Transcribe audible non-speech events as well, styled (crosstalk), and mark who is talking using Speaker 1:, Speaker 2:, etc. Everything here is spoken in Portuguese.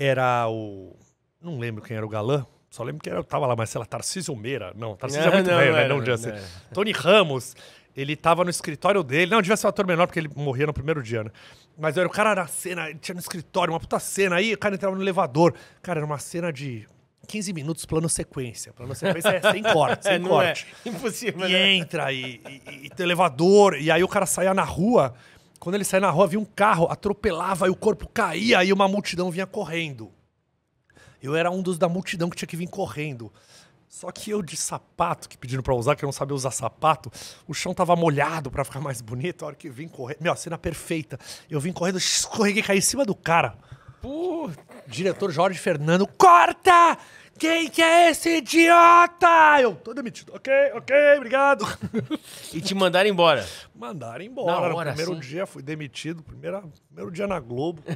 Speaker 1: era o. Não lembro quem era o galã. Só lembro que era, eu tava lá, mas sei lá, Tarcísio Meira. Não, Tarcísio é (laughs) muito não, velho, não, né? Não, não Tony Ramos. Ele tava no escritório dele. Não, devia ser um ator menor, porque ele morria no primeiro dia, né? Mas era o cara na cena, ele tinha no escritório, uma puta cena. Aí o cara entrava no elevador. Cara, era uma cena de 15 minutos plano sequência. Plano sequência é sem (laughs) corte, sem é, é corte. É, impossível, E né? entra, e, e, e tem elevador, e aí o cara saia na rua quando ele saía na rua, havia um carro, atropelava e o corpo caía e uma multidão vinha correndo. Eu era um dos da multidão que tinha que vir correndo. Só que eu de sapato, que pediram para usar, que eu não sabia usar sapato, o chão tava molhado para ficar mais bonito. A hora que eu vim correr, meu, cena perfeita. Eu vim correndo, escorreguei, caí em cima do cara. Puta diretor Jorge Fernando, corta! Quem que é esse idiota? Eu tô demitido. Ok, ok, obrigado. E te mandaram embora. Mandaram embora. Na hora, primeiro sim. dia fui demitido, primeira, primeiro dia na Globo. (laughs)